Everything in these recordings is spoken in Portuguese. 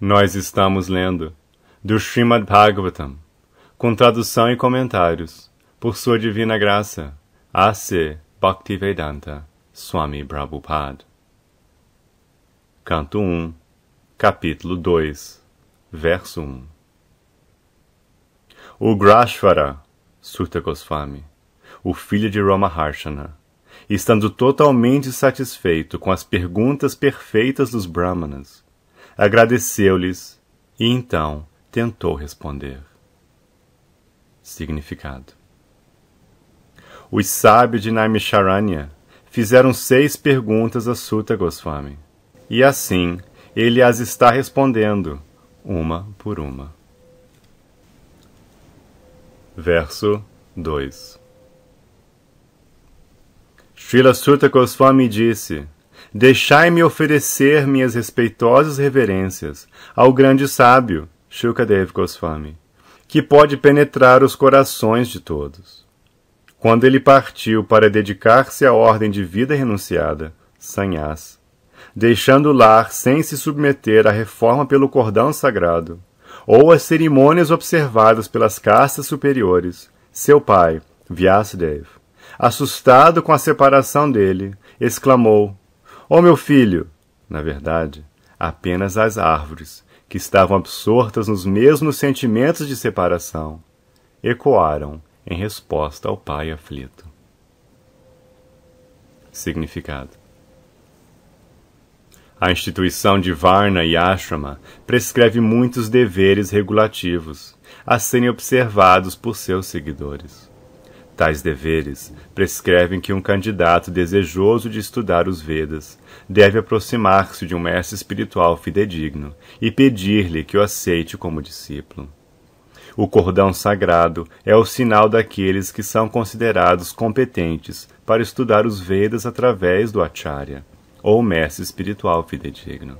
Nós estamos lendo do Srimad Bhagavatam, com tradução e comentários, por sua divina graça, A.C. Bhaktivedanta Swami Prabhupada. Canto 1, capítulo 2, verso 1. O Grashvara, Surta Goswami, o filho de Ramaharshana, estando totalmente satisfeito com as perguntas perfeitas dos Brahmanas, agradeceu-lhes e então tentou responder. Significado: Os sábios de Naimisharanya fizeram seis perguntas a Sutta Goswami, e assim ele as está respondendo, uma por uma. Verso 2 Srila Sutta Goswami disse Deixai-me oferecer minhas respeitosas reverências ao grande sábio, Shukadev Goswami, que pode penetrar os corações de todos. Quando ele partiu para dedicar-se à ordem de vida renunciada, Sanhas deixando o lar sem se submeter à reforma pelo cordão sagrado, ou às cerimônias observadas pelas castas superiores, seu pai, Vyasadeva, assustado com a separação dele, exclamou Ó oh, meu filho! Na verdade, apenas as árvores, que estavam absortas nos mesmos sentimentos de separação, ecoaram em resposta ao pai aflito. Significado A instituição de Varna e Ashrama prescreve muitos deveres regulativos a serem observados por seus seguidores. Tais deveres prescrevem que um candidato desejoso de estudar os Vedas deve aproximar-se de um mestre espiritual fidedigno e pedir-lhe que o aceite como discípulo. O cordão sagrado é o sinal daqueles que são considerados competentes para estudar os Vedas através do Acharya, ou mestre espiritual fidedigno.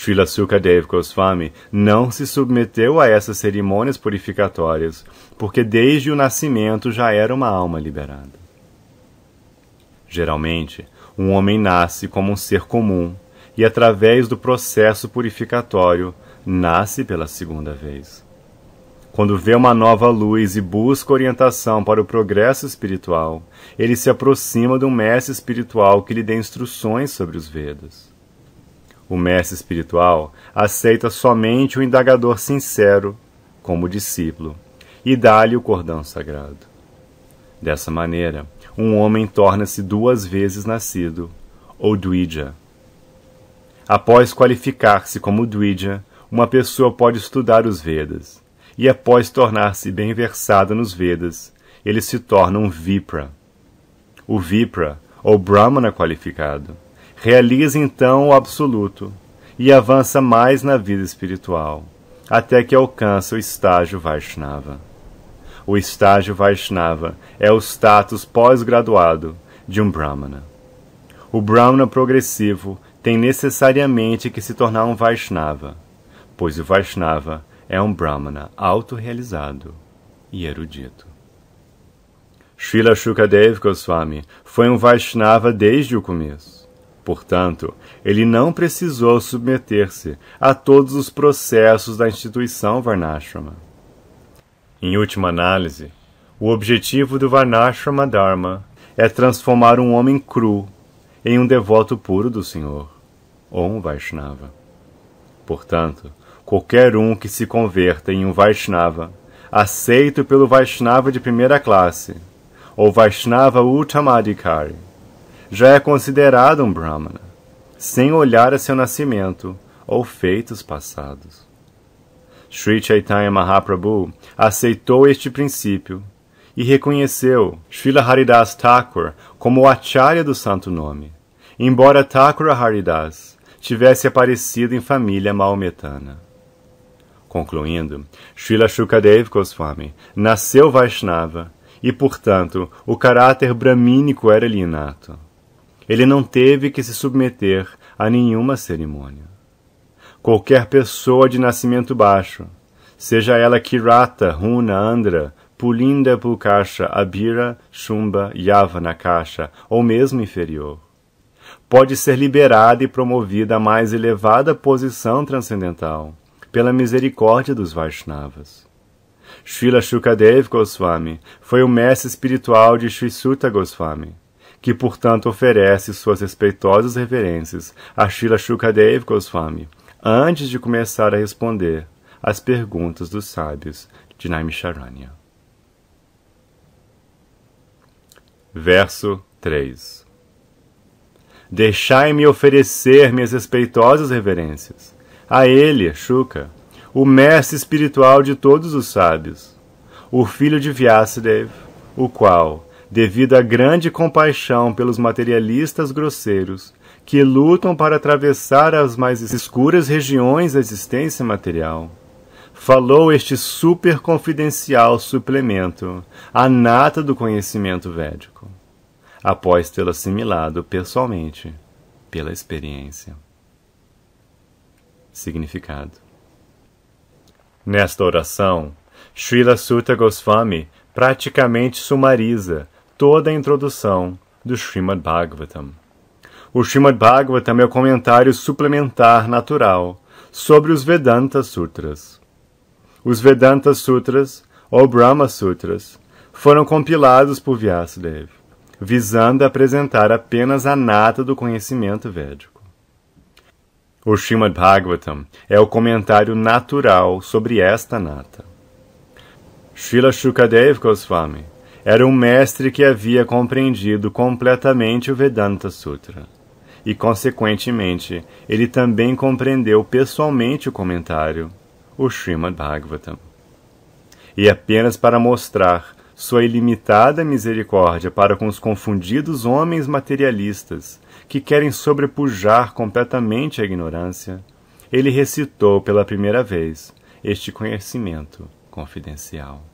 Srila Sukadev Goswami não se submeteu a essas cerimônias purificatórias, porque desde o nascimento já era uma alma liberada. Geralmente, um homem nasce como um ser comum e, através do processo purificatório, nasce pela segunda vez. Quando vê uma nova luz e busca orientação para o progresso espiritual, ele se aproxima de um mestre espiritual que lhe dê instruções sobre os Vedas. O mestre espiritual aceita somente o indagador sincero como discípulo e dá-lhe o cordão sagrado. Dessa maneira, um homem torna-se duas vezes nascido, ou Dwija. Após qualificar-se como Dwija, uma pessoa pode estudar os Vedas, e após tornar-se bem versada nos Vedas, ele se torna um Vipra. O Vipra, ou Brahmana qualificado, Realiza então o absoluto e avança mais na vida espiritual, até que alcança o estágio Vaishnava. O estágio Vaishnava é o status pós-graduado de um Brahmana. O Brahmana progressivo tem necessariamente que se tornar um Vaishnava, pois o Vaishnava é um Brahmana autorrealizado e erudito. Srila Shukadev Goswami foi um Vaishnava desde o começo. Portanto, ele não precisou submeter-se a todos os processos da instituição Varnashrama. Em última análise, o objetivo do Varnashrama Dharma é transformar um homem cru em um devoto puro do Senhor, ou um Vaishnava. Portanto, qualquer um que se converta em um Vaishnava, aceito pelo Vaishnava de primeira classe, ou Vaishnava Uttamadikari, já é considerado um Brahmana, sem olhar a seu nascimento ou feitos passados. Sri Chaitanya Mahaprabhu aceitou este princípio e reconheceu Srila Haridas Thakur como o acharya do santo nome, embora Thakur Haridas tivesse aparecido em família maometana. Concluindo, Srila Shukadev Goswami nasceu Vaishnava e, portanto, o caráter bramínico era-lhe inato. Ele não teve que se submeter a nenhuma cerimônia. Qualquer pessoa de nascimento baixo, seja ela Kirata, Runa, Andra, Pulinda, Pulkasha, Abira, Shumba, Yavana, Kasha, ou mesmo inferior, pode ser liberada e promovida à mais elevada posição transcendental pela misericórdia dos Vaishnavas. Srila Shukadev Goswami foi o mestre espiritual de Sri Sutta Goswami que portanto oferece suas respeitosas reverências a Srila Shukadev Goswami, antes de começar a responder às perguntas dos sábios de Naimisharanya. Verso 3 Deixai-me oferecer minhas respeitosas reverências a ele, Shuka, o mestre espiritual de todos os sábios, o filho de Vyasadeva, o qual, devido à grande compaixão pelos materialistas grosseiros, que lutam para atravessar as mais escuras regiões da existência material. Falou este super confidencial suplemento, a nata do conhecimento védico, após tê-lo assimilado pessoalmente pela experiência. Significado Nesta oração, Srila Sutta Goswami praticamente sumariza toda a introdução do Srimad Bhagavatam. O Srimad Bhagavatam é o comentário suplementar natural sobre os Vedanta Sutras. Os Vedanta Sutras, ou Brahma Sutras, foram compilados por Vyasadeva, visando apresentar apenas a nata do conhecimento védico. O Srimad Bhagavatam é o comentário natural sobre esta nata. Srila Shukadeva Goswami era um mestre que havia compreendido completamente o Vedanta Sutra. E, consequentemente, ele também compreendeu pessoalmente o comentário, o Srimad Bhagavatam. E apenas para mostrar sua ilimitada misericórdia para com os confundidos homens materialistas que querem sobrepujar completamente a ignorância, ele recitou pela primeira vez este conhecimento confidencial.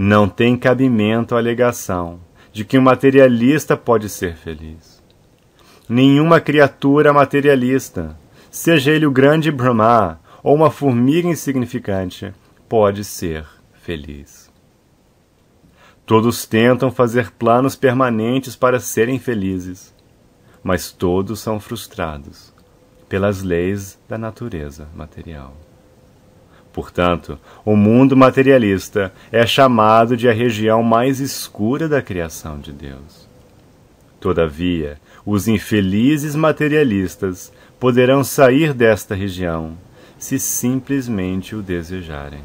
Não tem cabimento a alegação de que um materialista pode ser feliz. Nenhuma criatura materialista, seja ele o grande Brahma ou uma formiga insignificante, pode ser feliz. Todos tentam fazer planos permanentes para serem felizes, mas todos são frustrados pelas leis da natureza material. Portanto, o mundo materialista é chamado de a região mais escura da criação de Deus. Todavia, os infelizes materialistas poderão sair desta região se simplesmente o desejarem.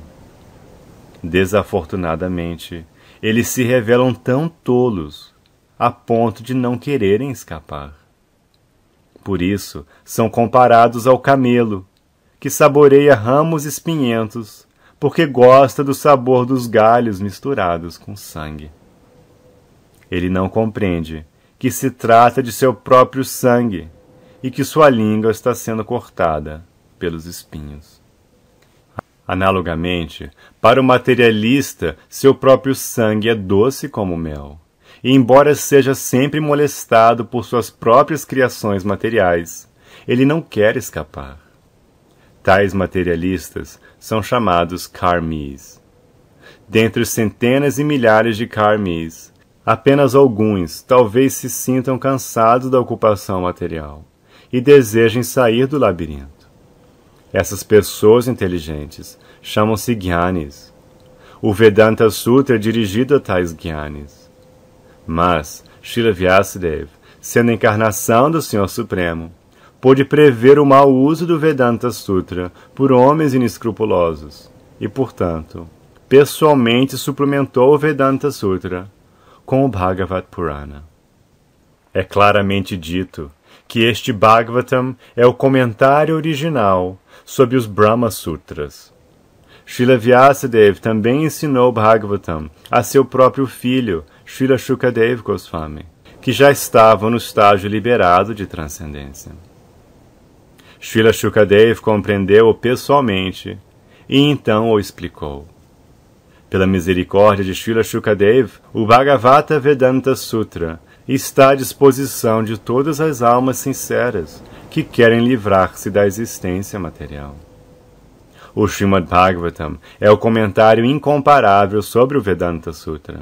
Desafortunadamente, eles se revelam tão tolos a ponto de não quererem escapar. Por isso, são comparados ao camelo que saboreia ramos espinhentos, porque gosta do sabor dos galhos misturados com sangue. Ele não compreende que se trata de seu próprio sangue e que sua língua está sendo cortada pelos espinhos. Analogamente, para o materialista, seu próprio sangue é doce como mel, e embora seja sempre molestado por suas próprias criações materiais, ele não quer escapar. Tais materialistas são chamados karmis. Dentre centenas e milhares de karmis, apenas alguns talvez se sintam cansados da ocupação material e desejem sair do labirinto. Essas pessoas inteligentes chamam-se gyanis. O Vedanta Sutra é dirigido a tais gyanis. Mas Srila Vyasadeva, sendo a encarnação do Senhor Supremo, pôde prever o mau uso do Vedanta Sutra por homens inescrupulosos e, portanto, pessoalmente suplementou o Vedanta Sutra com o Bhagavat Purana. É claramente dito que este Bhagavatam é o comentário original sobre os Brahma Sutras. Srila Vyasadeva também ensinou o Bhagavatam a seu próprio filho, Srila Shukadeva Goswami, que já estava no estágio liberado de transcendência. Srila Shukadev compreendeu-o pessoalmente e então o explicou. Pela misericórdia de Srila Shukadev, o Bhagavata Vedanta Sutra está à disposição de todas as almas sinceras que querem livrar-se da existência material. O Srimad Bhagavatam é o comentário incomparável sobre o Vedanta Sutra.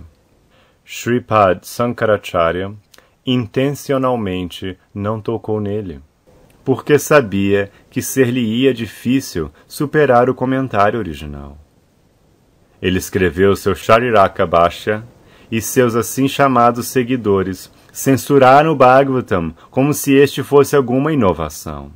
Sripad Sankaracharya intencionalmente não tocou nele porque sabia que ser-lhe-ia difícil superar o comentário original. Ele escreveu seu Chariraka Baixa e seus assim chamados seguidores censuraram o Bhagavatam como se este fosse alguma inovação.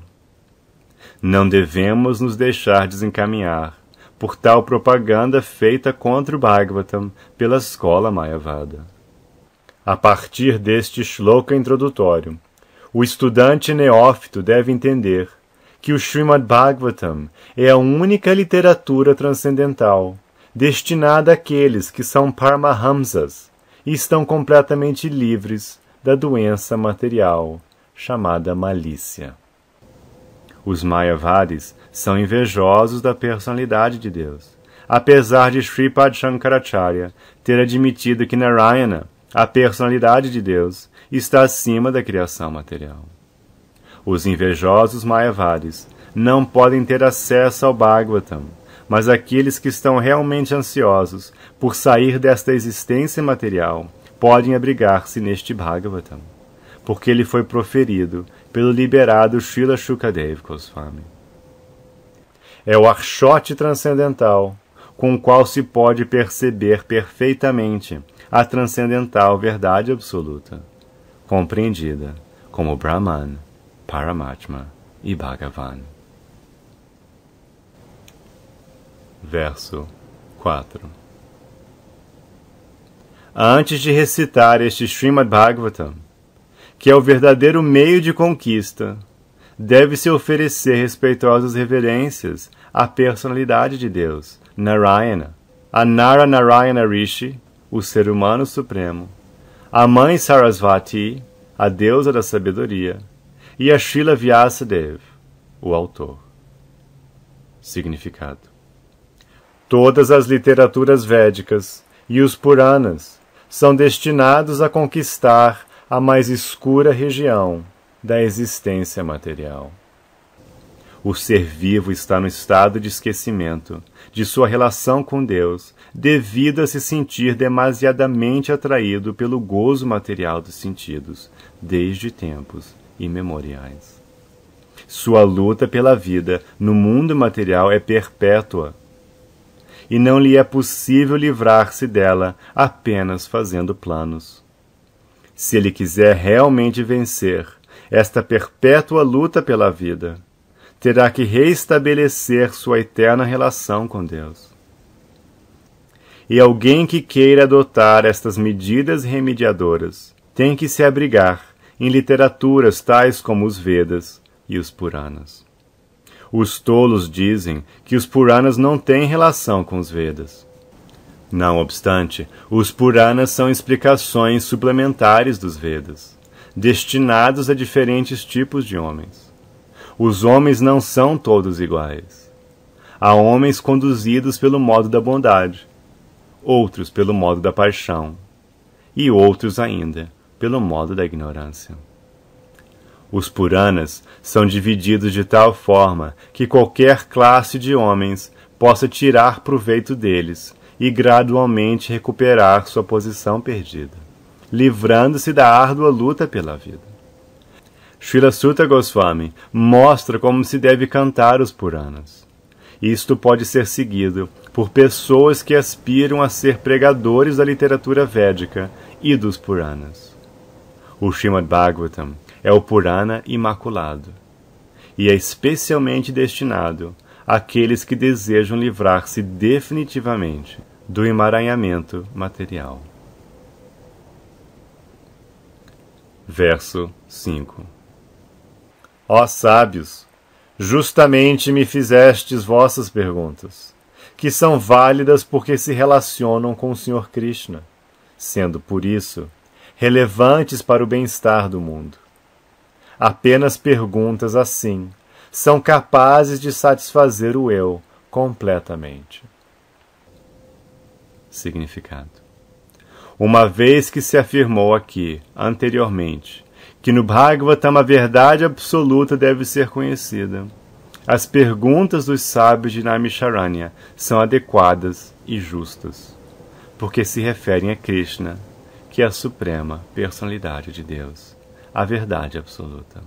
Não devemos nos deixar desencaminhar por tal propaganda feita contra o Bhagavatam pela escola Mayavada. A partir deste shloka introdutório, o estudante neófito deve entender que o Srimad Bhagavatam é a única literatura transcendental destinada àqueles que são Paramahamsas e estão completamente livres da doença material chamada malícia. Os Mayavaris são invejosos da personalidade de Deus, apesar de Sripad Shankaracharya ter admitido que Narayana, a personalidade de Deus, está acima da criação material. Os invejosos Mayavares não podem ter acesso ao Bhagavatam, mas aqueles que estão realmente ansiosos por sair desta existência material podem abrigar-se neste Bhagavatam, porque ele foi proferido pelo liberado Srila Shukadev Goswami. É o archote transcendental com o qual se pode perceber perfeitamente a transcendental verdade absoluta compreendida como Brahman, Paramatma e Bhagavan. Verso 4 Antes de recitar este Srimad Bhagavatam, que é o verdadeiro meio de conquista, deve-se oferecer respeitosas reverências à personalidade de Deus, Narayana, a Nara Narayana Rishi, o ser humano supremo, a mãe Sarasvati, a deusa da sabedoria, e a Srila Vyasadev, o autor. Significado: Todas as literaturas védicas e os Puranas são destinados a conquistar a mais escura região da existência material. O ser vivo está no estado de esquecimento de sua relação com Deus, devido a se sentir demasiadamente atraído pelo gozo material dos sentidos, desde tempos imemoriais. Sua luta pela vida no mundo material é perpétua, e não lhe é possível livrar-se dela apenas fazendo planos. Se ele quiser realmente vencer esta perpétua luta pela vida, terá que reestabelecer sua eterna relação com Deus. E alguém que queira adotar estas medidas remediadoras tem que se abrigar em literaturas tais como os Vedas e os Puranas. Os tolos dizem que os Puranas não têm relação com os Vedas. Não obstante, os Puranas são explicações suplementares dos Vedas, destinados a diferentes tipos de homens. Os homens não são todos iguais. Há homens conduzidos pelo modo da bondade, outros pelo modo da paixão, e outros ainda pelo modo da ignorância. Os Puranas são divididos de tal forma que qualquer classe de homens possa tirar proveito deles e gradualmente recuperar sua posição perdida, livrando-se da árdua luta pela vida. Srila Sutta Goswami mostra como se deve cantar os Puranas. Isto pode ser seguido por pessoas que aspiram a ser pregadores da literatura védica e dos Puranas. O Srimad Bhagavatam é o Purana imaculado e é especialmente destinado àqueles que desejam livrar-se definitivamente do emaranhamento material. Verso 5 Ó sábios, justamente me fizestes vossas perguntas, que são válidas porque se relacionam com o Senhor Krishna, sendo por isso relevantes para o bem-estar do mundo. Apenas perguntas assim são capazes de satisfazer o eu completamente. Significado: Uma vez que se afirmou aqui anteriormente que no Bhagavatam a verdade absoluta deve ser conhecida. As perguntas dos sábios de Namisharanya são adequadas e justas, porque se referem a Krishna, que é a suprema personalidade de Deus, a verdade absoluta.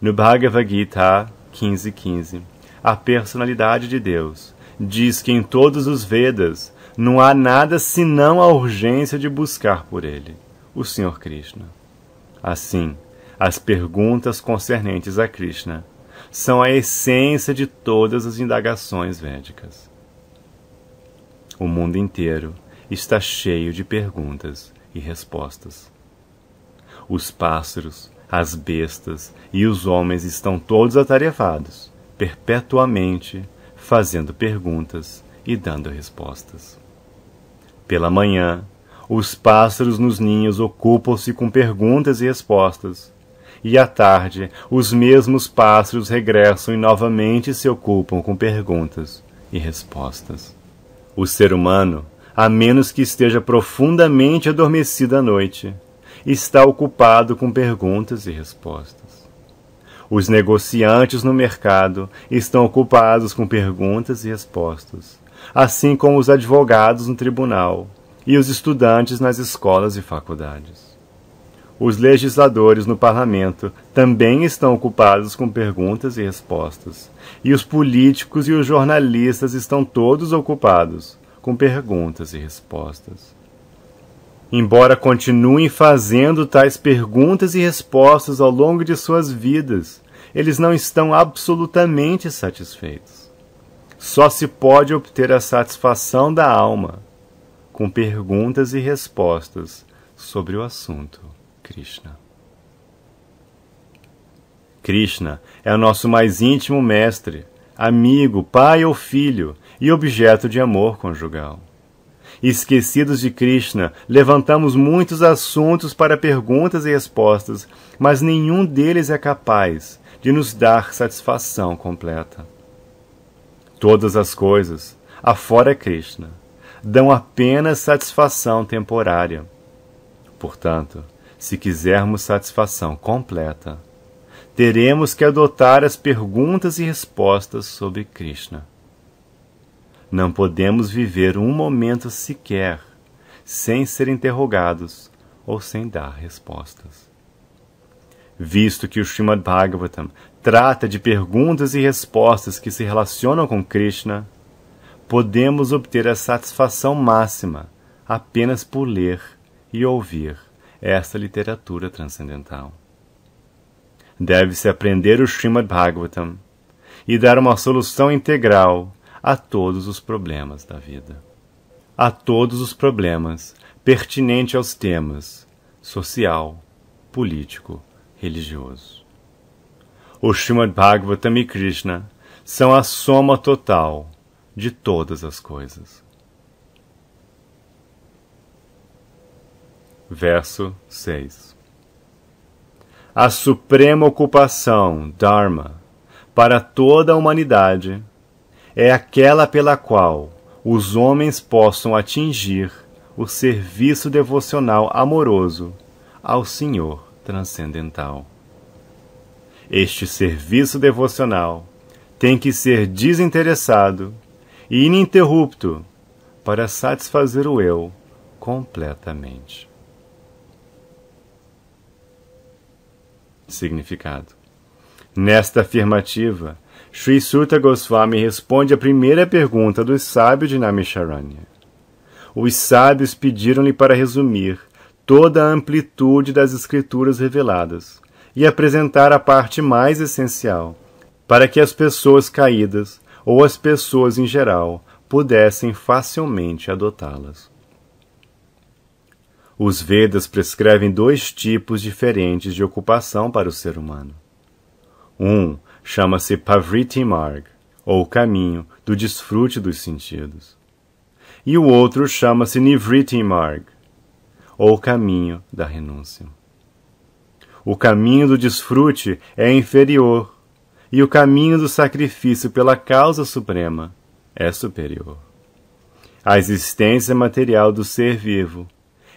No Bhagavad Gita 15:15, a personalidade de Deus diz que em todos os Vedas não há nada senão a urgência de buscar por ele, o Senhor Krishna. Assim, as perguntas concernentes a Krishna são a essência de todas as indagações védicas. O mundo inteiro está cheio de perguntas e respostas. Os pássaros, as bestas e os homens estão todos atarefados, perpetuamente fazendo perguntas e dando respostas. Pela manhã, os pássaros nos ninhos ocupam-se com perguntas e respostas. E à tarde, os mesmos pássaros regressam e novamente se ocupam com perguntas e respostas. O ser humano, a menos que esteja profundamente adormecido à noite, está ocupado com perguntas e respostas. Os negociantes no mercado estão ocupados com perguntas e respostas, assim como os advogados no tribunal, e os estudantes nas escolas e faculdades. Os legisladores no parlamento também estão ocupados com perguntas e respostas, e os políticos e os jornalistas estão todos ocupados com perguntas e respostas. Embora continuem fazendo tais perguntas e respostas ao longo de suas vidas, eles não estão absolutamente satisfeitos. Só se pode obter a satisfação da alma com perguntas e respostas sobre o assunto Krishna. Krishna é o nosso mais íntimo mestre, amigo, pai ou filho e objeto de amor conjugal. Esquecidos de Krishna, levantamos muitos assuntos para perguntas e respostas, mas nenhum deles é capaz de nos dar satisfação completa. Todas as coisas, afora Krishna, dão apenas satisfação temporária. Portanto, se quisermos satisfação completa, teremos que adotar as perguntas e respostas sobre Krishna. Não podemos viver um momento sequer sem ser interrogados ou sem dar respostas. Visto que o Srimad Bhagavatam trata de perguntas e respostas que se relacionam com Krishna, podemos obter a satisfação máxima apenas por ler e ouvir esta literatura transcendental. Deve-se aprender o Srimad Bhagavatam e dar uma solução integral a todos os problemas da vida. A todos os problemas pertinentes aos temas social, político, religioso. O Srimad Bhagavatam e Krishna são a soma total de todas as coisas. Verso 6 A suprema ocupação, Dharma, para toda a humanidade é aquela pela qual os homens possam atingir o serviço devocional amoroso ao Senhor transcendental. Este serviço devocional tem que ser desinteressado e ininterrupto para satisfazer o eu completamente. Significado: Nesta afirmativa, Sri Sutta Goswami responde à primeira pergunta do sábio de Namisharanya. Os sábios pediram-lhe para resumir toda a amplitude das escrituras reveladas e apresentar a parte mais essencial, para que as pessoas caídas ou as pessoas em geral pudessem facilmente adotá-las. Os Vedas prescrevem dois tipos diferentes de ocupação para o ser humano. Um chama-se Pavriti Marg, ou caminho do desfrute dos sentidos. E o outro chama-se Nivriti Marg, ou caminho da renúncia. O caminho do desfrute é inferior e o caminho do sacrifício pela causa suprema é superior. A existência material do ser vivo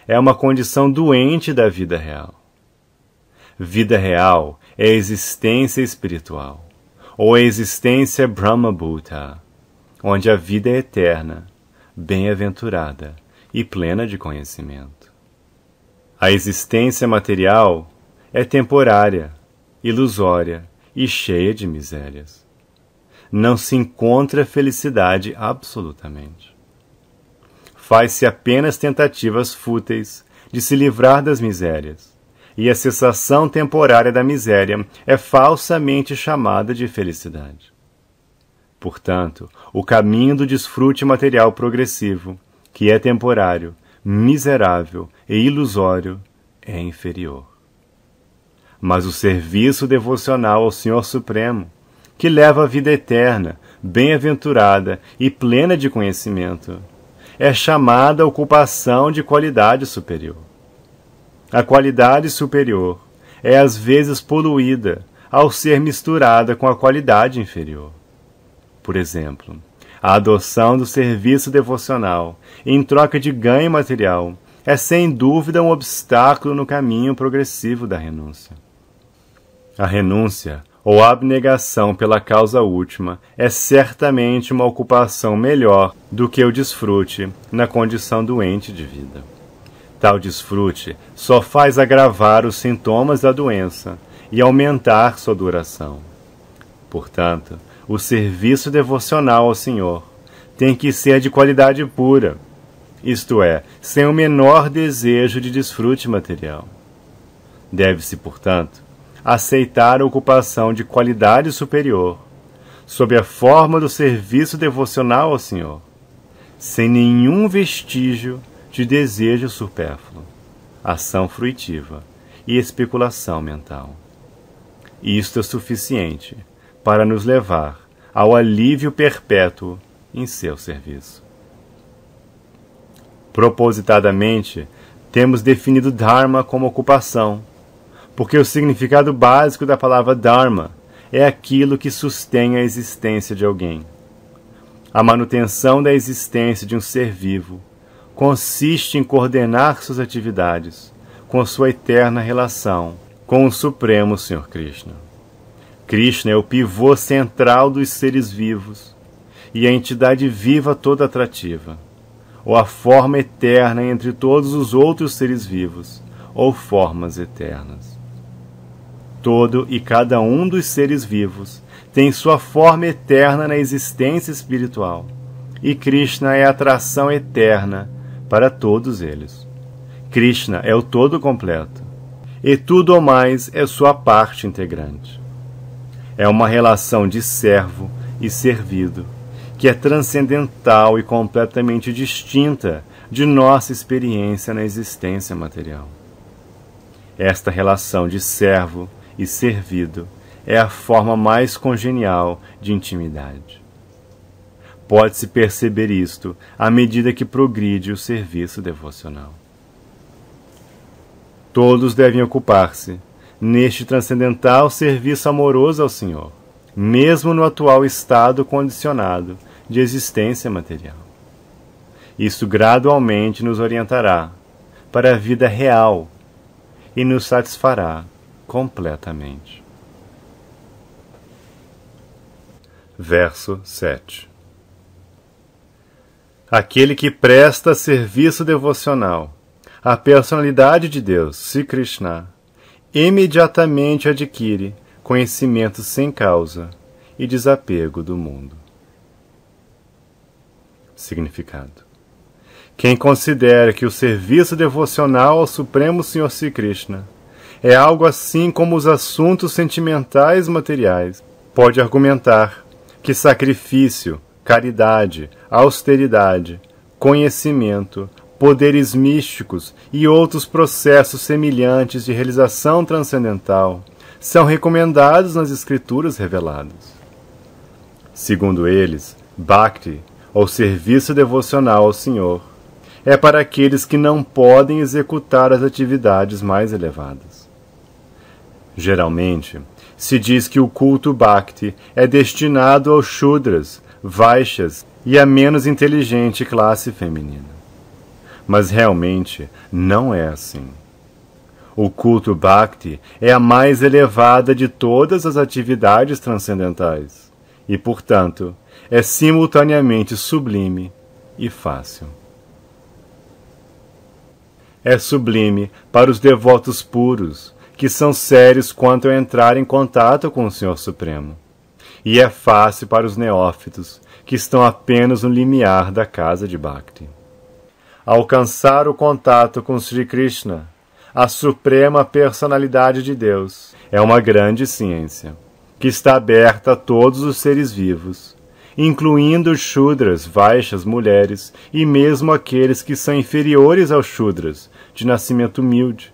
é uma condição doente da vida real. Vida real é existência espiritual, ou existência Brahma Bhuta, onde a vida é eterna, bem-aventurada e plena de conhecimento. A existência material é temporária, ilusória e cheia de misérias. Não se encontra felicidade absolutamente. Faz-se apenas tentativas fúteis de se livrar das misérias, e a cessação temporária da miséria é falsamente chamada de felicidade. Portanto, o caminho do desfrute material progressivo, que é temporário, miserável e ilusório, é inferior mas o serviço devocional ao Senhor Supremo, que leva à vida eterna, bem-aventurada e plena de conhecimento. É chamada ocupação de qualidade superior. A qualidade superior é às vezes poluída ao ser misturada com a qualidade inferior. Por exemplo, a adoção do serviço devocional em troca de ganho material é sem dúvida um obstáculo no caminho progressivo da renúncia. A renúncia ou abnegação pela causa última é certamente uma ocupação melhor do que o desfrute na condição doente de vida. Tal desfrute só faz agravar os sintomas da doença e aumentar sua duração. Portanto, o serviço devocional ao Senhor tem que ser de qualidade pura, isto é, sem o menor desejo de desfrute material. Deve-se, portanto, aceitar a ocupação de qualidade superior, sob a forma do serviço devocional ao Senhor, sem nenhum vestígio de desejo supérfluo, ação fruitiva e especulação mental. Isto é suficiente para nos levar ao alívio perpétuo em seu serviço. Propositadamente, temos definido Dharma como ocupação porque o significado básico da palavra Dharma é aquilo que sustém a existência de alguém. A manutenção da existência de um ser vivo consiste em coordenar suas atividades com sua eterna relação com o Supremo Senhor Krishna. Krishna é o pivô central dos seres vivos e a entidade viva toda atrativa, ou a forma eterna entre todos os outros seres vivos, ou formas eternas. Todo e cada um dos seres vivos tem sua forma eterna na existência espiritual, e Krishna é a atração eterna para todos eles. Krishna é o todo completo, e tudo ou mais é sua parte integrante. É uma relação de servo e servido, que é transcendental e completamente distinta de nossa experiência na existência material. Esta relação de servo e servido é a forma mais congenial de intimidade. Pode-se perceber isto à medida que progride o serviço devocional. Todos devem ocupar-se neste transcendental serviço amoroso ao Senhor, mesmo no atual estado condicionado de existência material. Isso gradualmente nos orientará para a vida real e nos satisfará completamente. Verso 7 Aquele que presta serviço devocional à personalidade de Deus, Sri Krishna, imediatamente adquire conhecimento sem causa e desapego do mundo. Significado: Quem considera que o serviço devocional ao Supremo Senhor Sri Krishna é algo assim como os assuntos sentimentais materiais. Pode argumentar que sacrifício, caridade, austeridade, conhecimento, poderes místicos e outros processos semelhantes de realização transcendental são recomendados nas escrituras reveladas. Segundo eles, Bhakti, ou serviço devocional ao Senhor, é para aqueles que não podem executar as atividades mais elevadas. Geralmente, se diz que o culto Bhakti é destinado aos Shudras, Vaixas e à menos inteligente classe feminina. Mas realmente não é assim. O culto Bhakti é a mais elevada de todas as atividades transcendentais e, portanto, é simultaneamente sublime e fácil. É sublime para os devotos puros que são sérios quanto a entrar em contato com o Senhor Supremo. E é fácil para os neófitos, que estão apenas no limiar da casa de Bhakti. Alcançar o contato com Sri Krishna, a suprema personalidade de Deus, é uma grande ciência, que está aberta a todos os seres vivos, incluindo Shudras, Vaixas, mulheres e mesmo aqueles que são inferiores aos Shudras, de nascimento humilde,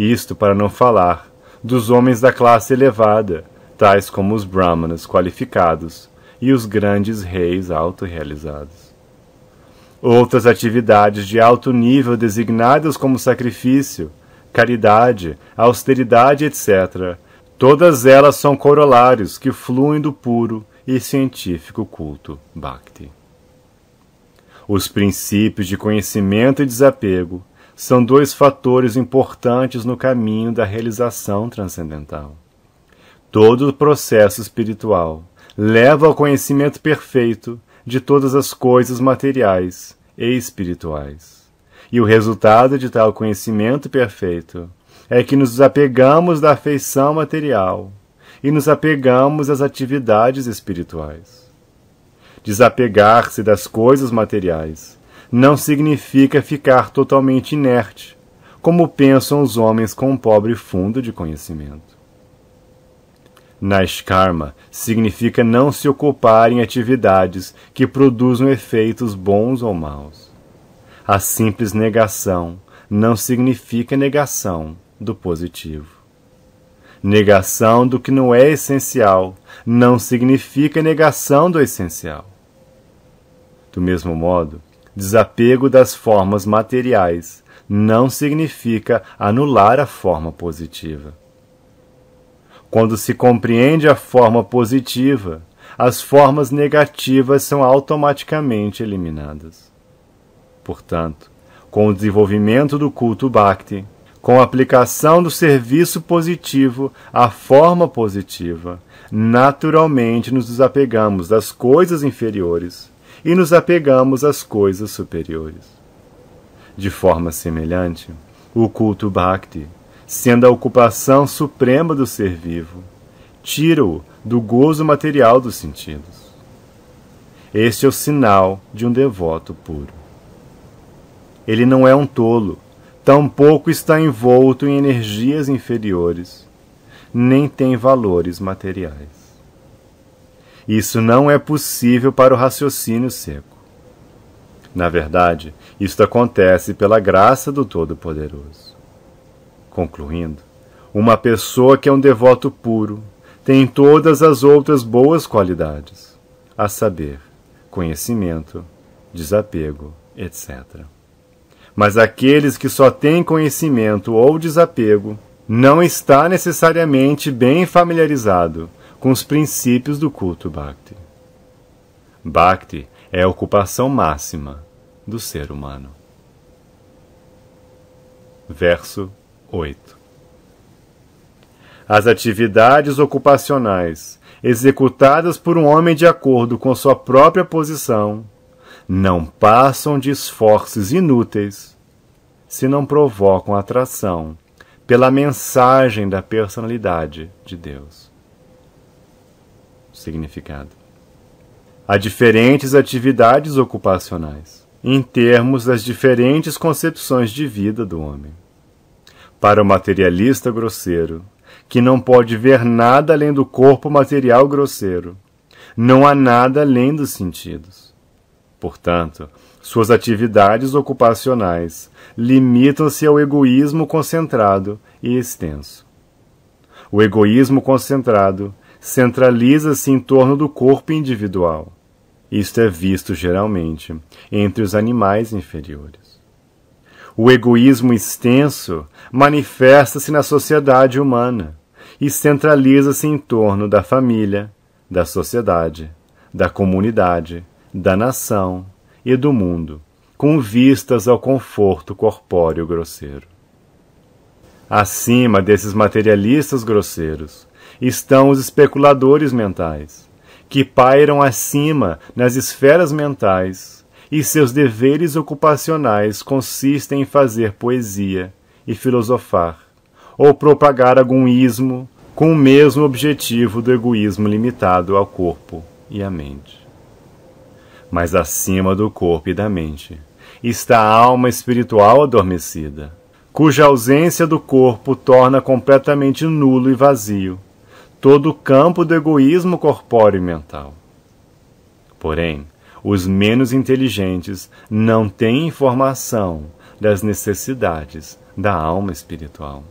isto para não falar dos homens da classe elevada, tais como os brahmanas qualificados e os grandes reis autorrealizados. Outras atividades de alto nível designadas como sacrifício, caridade, austeridade, etc., todas elas são corolários que fluem do puro e científico culto Bhakti. Os princípios de conhecimento e desapego são dois fatores importantes no caminho da realização transcendental. Todo o processo espiritual leva ao conhecimento perfeito de todas as coisas materiais e espirituais. E o resultado de tal conhecimento perfeito é que nos desapegamos da afeição material e nos apegamos às atividades espirituais. Desapegar-se das coisas materiais não significa ficar totalmente inerte, como pensam os homens com um pobre fundo de conhecimento. Naishkarma significa não se ocupar em atividades que produzam efeitos bons ou maus. A simples negação não significa negação do positivo. Negação do que não é essencial não significa negação do essencial. Do mesmo modo, Desapego das formas materiais não significa anular a forma positiva. Quando se compreende a forma positiva, as formas negativas são automaticamente eliminadas. Portanto, com o desenvolvimento do culto Bhakti, com a aplicação do serviço positivo à forma positiva, naturalmente nos desapegamos das coisas inferiores e nos apegamos às coisas superiores. De forma semelhante, o culto Bhakti, sendo a ocupação suprema do ser vivo, tira-o do gozo material dos sentidos. Este é o sinal de um devoto puro. Ele não é um tolo, tampouco está envolto em energias inferiores, nem tem valores materiais. Isso não é possível para o raciocínio seco. Na verdade, isto acontece pela graça do Todo-Poderoso. Concluindo, uma pessoa que é um devoto puro tem todas as outras boas qualidades, a saber, conhecimento, desapego, etc. Mas aqueles que só têm conhecimento ou desapego não está necessariamente bem familiarizado com os princípios do culto Bhakti. Bhakti é a ocupação máxima do ser humano. Verso 8 As atividades ocupacionais executadas por um homem de acordo com sua própria posição não passam de esforços inúteis se não provocam atração pela mensagem da personalidade de Deus significado. Há diferentes atividades ocupacionais, em termos das diferentes concepções de vida do homem. Para o materialista grosseiro, que não pode ver nada além do corpo material grosseiro, não há nada além dos sentidos. Portanto, suas atividades ocupacionais limitam-se ao egoísmo concentrado e extenso. O egoísmo concentrado centraliza-se em torno do corpo individual. Isto é visto geralmente entre os animais inferiores. O egoísmo extenso manifesta-se na sociedade humana e centraliza-se em torno da família, da sociedade, da comunidade, da nação e do mundo, com vistas ao conforto corpóreo grosseiro. Acima desses materialistas grosseiros, estão os especuladores mentais, que pairam acima nas esferas mentais, e seus deveres ocupacionais consistem em fazer poesia e filosofar, ou propagar algum ismo com o mesmo objetivo do egoísmo limitado ao corpo e à mente. Mas acima do corpo e da mente está a alma espiritual adormecida, cuja ausência do corpo torna completamente nulo e vazio todo o campo do egoísmo corpóreo e mental. Porém, os menos inteligentes não têm informação das necessidades da alma espiritual.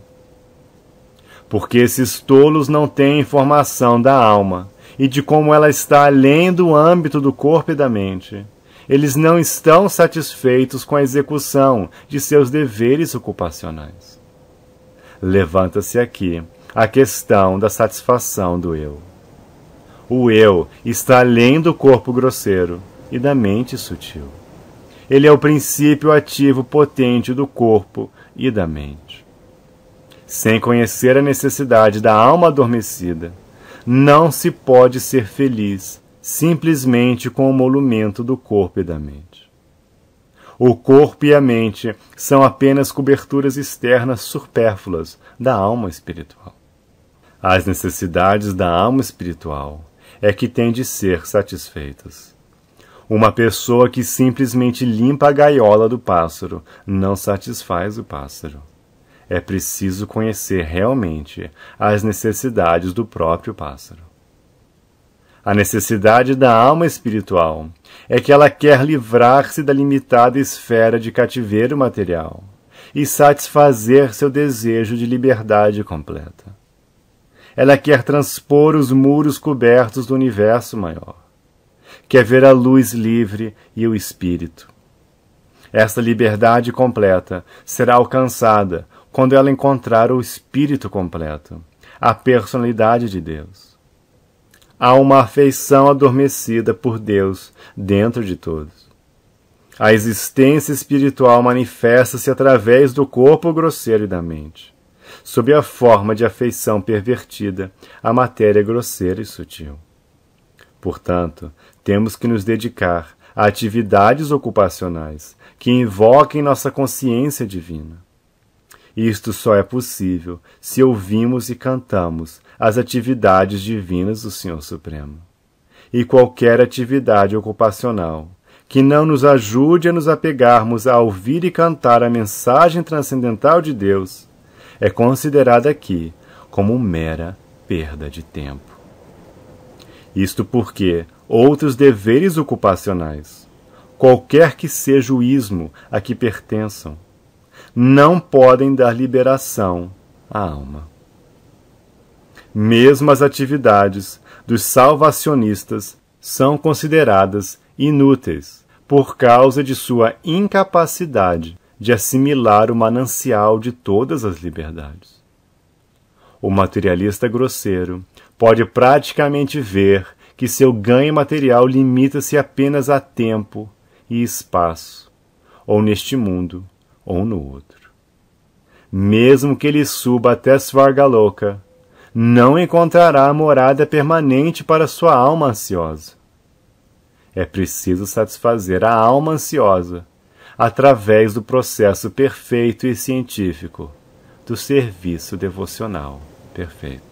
Porque esses tolos não têm informação da alma e de como ela está além do âmbito do corpo e da mente. Eles não estão satisfeitos com a execução de seus deveres ocupacionais. Levanta-se aqui a questão da satisfação do eu. O eu está além do corpo grosseiro e da mente sutil. Ele é o princípio ativo potente do corpo e da mente. Sem conhecer a necessidade da alma adormecida, não se pode ser feliz simplesmente com o molumento do corpo e da mente. O corpo e a mente são apenas coberturas externas supérfluas da alma espiritual. As necessidades da alma espiritual é que têm de ser satisfeitas. Uma pessoa que simplesmente limpa a gaiola do pássaro não satisfaz o pássaro. É preciso conhecer realmente as necessidades do próprio pássaro. A necessidade da alma espiritual é que ela quer livrar-se da limitada esfera de cativeiro material e satisfazer seu desejo de liberdade completa. Ela quer transpor os muros cobertos do universo maior. Quer ver a luz livre e o espírito. Esta liberdade completa será alcançada quando ela encontrar o espírito completo, a personalidade de Deus. Há uma afeição adormecida por Deus dentro de todos. A existência espiritual manifesta-se através do corpo grosseiro e da mente sob a forma de afeição pervertida, a matéria é grosseira e sutil. Portanto, temos que nos dedicar a atividades ocupacionais que invoquem nossa consciência divina. Isto só é possível se ouvimos e cantamos as atividades divinas do Senhor Supremo. E qualquer atividade ocupacional que não nos ajude a nos apegarmos a ouvir e cantar a mensagem transcendental de Deus é considerada aqui como mera perda de tempo. Isto porque outros deveres ocupacionais, qualquer que seja o ismo a que pertençam, não podem dar liberação à alma. Mesmo as atividades dos salvacionistas são consideradas inúteis por causa de sua incapacidade de assimilar o manancial de todas as liberdades. O materialista grosseiro pode praticamente ver que seu ganho material limita-se apenas a tempo e espaço, ou neste mundo, ou no outro. Mesmo que ele suba até Svargaloka, não encontrará morada permanente para sua alma ansiosa. É preciso satisfazer a alma ansiosa através do processo perfeito e científico do serviço devocional perfeito.